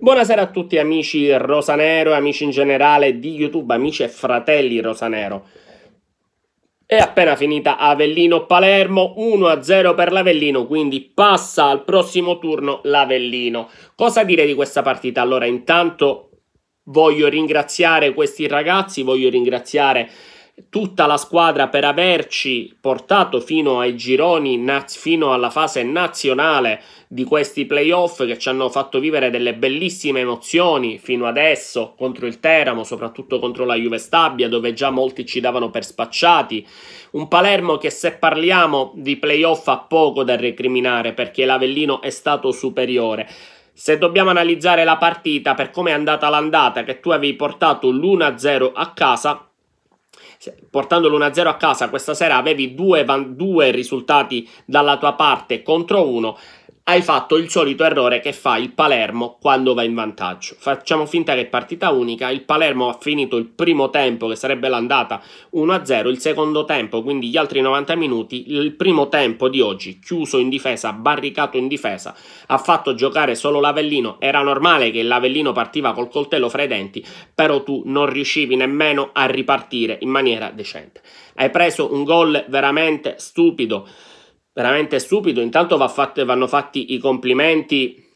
Buonasera a tutti amici rosanero, amici in generale di YouTube, amici e fratelli rosanero. È appena finita Avellino-Palermo, 1-0 per l'Avellino, quindi passa al prossimo turno l'Avellino. Cosa dire di questa partita? Allora, intanto voglio ringraziare questi ragazzi, voglio ringraziare tutta la squadra per averci portato fino ai gironi, fino alla fase nazionale di questi playoff che ci hanno fatto vivere delle bellissime emozioni fino adesso contro il Teramo, soprattutto contro la Juve Stabia, dove già molti ci davano per spacciati. Un Palermo che se parliamo di playoff ha poco da recriminare perché l'Avellino è stato superiore. Se dobbiamo analizzare la partita per come è andata l'andata, che tu avevi portato l'1-0 a casa, cioè, portando l'1-0 a casa questa sera avevi due, van- due risultati dalla tua parte contro uno hai fatto il solito errore che fa il Palermo quando va in vantaggio. Facciamo finta che è partita unica, il Palermo ha finito il primo tempo che sarebbe l'andata 1-0, il secondo tempo, quindi gli altri 90 minuti, il primo tempo di oggi chiuso in difesa, barricato in difesa, ha fatto giocare solo l'Avellino, era normale che l'Avellino partiva col coltello fra i denti, però tu non riuscivi nemmeno a ripartire in maniera decente. Hai preso un gol veramente stupido veramente stupido. Intanto va fatto, vanno fatti i complimenti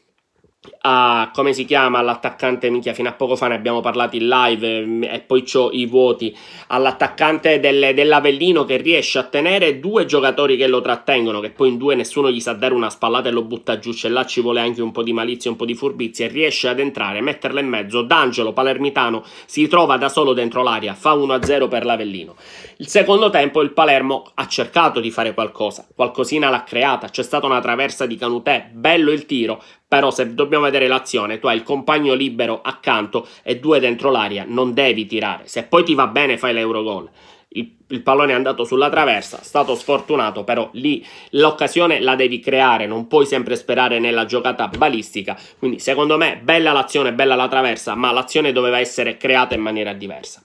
a come si chiama l'attaccante minchia fino a poco fa ne abbiamo parlato in live mm, e poi c'ho i vuoti all'attaccante delle, dell'Avellino che riesce a tenere due giocatori che lo trattengono che poi in due nessuno gli sa dare una spallata e lo butta giù c'è là ci vuole anche un po' di malizia un po' di furbizia e riesce ad entrare metterla in mezzo D'Angelo Palermitano si trova da solo dentro l'aria fa 1-0 per l'Avellino il secondo tempo il Palermo ha cercato di fare qualcosa qualcosina l'ha creata c'è stata una traversa di Canutè bello il tiro però se dobbiamo vedere l'azione, tu hai il compagno libero accanto e due dentro l'aria, non devi tirare. Se poi ti va bene fai l'eurogol. Il il pallone è andato sulla traversa, stato sfortunato, però lì l'occasione la devi creare, non puoi sempre sperare nella giocata balistica, quindi secondo me bella l'azione, bella la traversa, ma l'azione doveva essere creata in maniera diversa.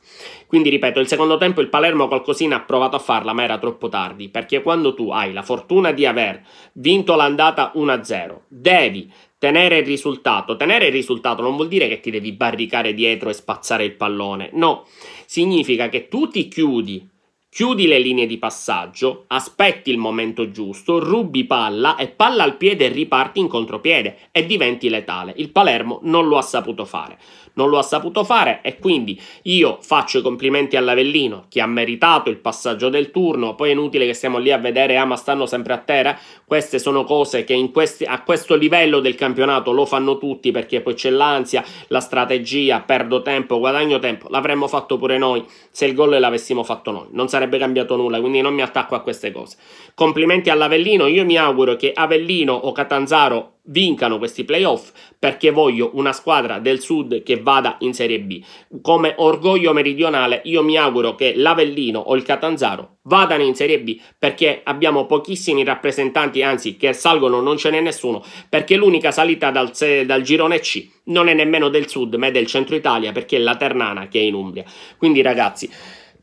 Quindi ripeto, il secondo tempo il Palermo qualcosina ha provato a farla, ma era troppo tardi, perché quando tu hai la fortuna di aver vinto l'andata 1-0, devi tenere il risultato. Tenere il risultato non vuol dire che ti devi barricare dietro e spazzare il pallone, no, significa che tu ti chiudi Chiudi le linee di passaggio, aspetti il momento giusto, rubi palla e palla al piede riparti in contropiede e diventi letale. Il Palermo non lo ha saputo fare. Non lo ha saputo fare e quindi io faccio i complimenti all'Avellino che ha meritato il passaggio del turno, poi è inutile che stiamo lì a vedere ah ma stanno sempre a terra. Queste sono cose che questi, a questo livello del campionato lo fanno tutti perché poi c'è l'ansia, la strategia, perdo tempo, guadagno tempo. L'avremmo fatto pure noi se il gol l'avessimo fatto noi. Non sarebbe sarebbe cambiato nulla, quindi non mi attacco a queste cose. Complimenti all'Avellino, io mi auguro che Avellino o Catanzaro vincano questi playoff perché voglio una squadra del sud che vada in Serie B. Come orgoglio meridionale io mi auguro che l'Avellino o il Catanzaro vadano in Serie B perché abbiamo pochissimi rappresentanti, anzi che salgono non ce n'è nessuno, perché l'unica salita dal, dal girone C non è nemmeno del sud ma è del centro Italia perché è la Ternana che è in Umbria. Quindi ragazzi...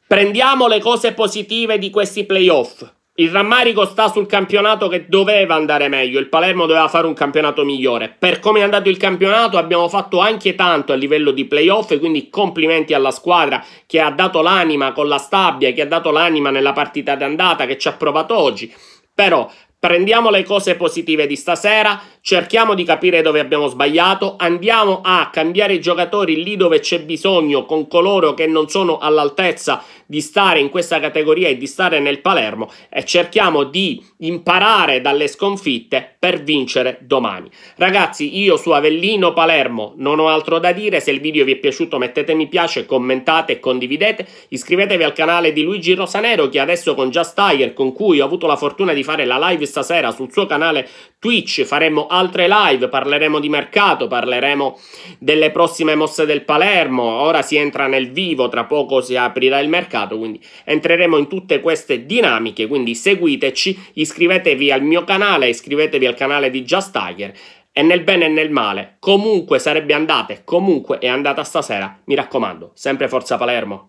Prendiamo le cose positive di questi playoff. Il rammarico sta sul campionato che doveva andare meglio, il Palermo doveva fare un campionato migliore. Per come è andato il campionato abbiamo fatto anche tanto a livello di playoff, quindi complimenti alla squadra che ha dato l'anima con la Stabia, che ha dato l'anima nella partita d'andata, che ci ha provato oggi. Però Prendiamo le cose positive di stasera, cerchiamo di capire dove abbiamo sbagliato, andiamo a cambiare i giocatori lì dove c'è bisogno con coloro che non sono all'altezza di stare in questa categoria e di stare nel Palermo e cerchiamo di imparare dalle sconfitte per vincere domani. Ragazzi, io su Avellino Palermo non ho altro da dire, se il video vi è piaciuto mettete mi piace, commentate e condividete, iscrivetevi al canale di Luigi Rosanero che adesso con Just Tiger con cui ho avuto la fortuna di fare la live questa sera sul suo canale Twitch, faremo altre live, parleremo di mercato, parleremo delle prossime mosse del Palermo, ora si entra nel vivo, tra poco si aprirà il mercato, quindi entreremo in tutte queste dinamiche, quindi seguiteci, iscrivetevi al mio canale, iscrivetevi al canale di Just Tiger e nel bene e nel male, comunque sarebbe andata e comunque è andata stasera, mi raccomando, sempre Forza Palermo.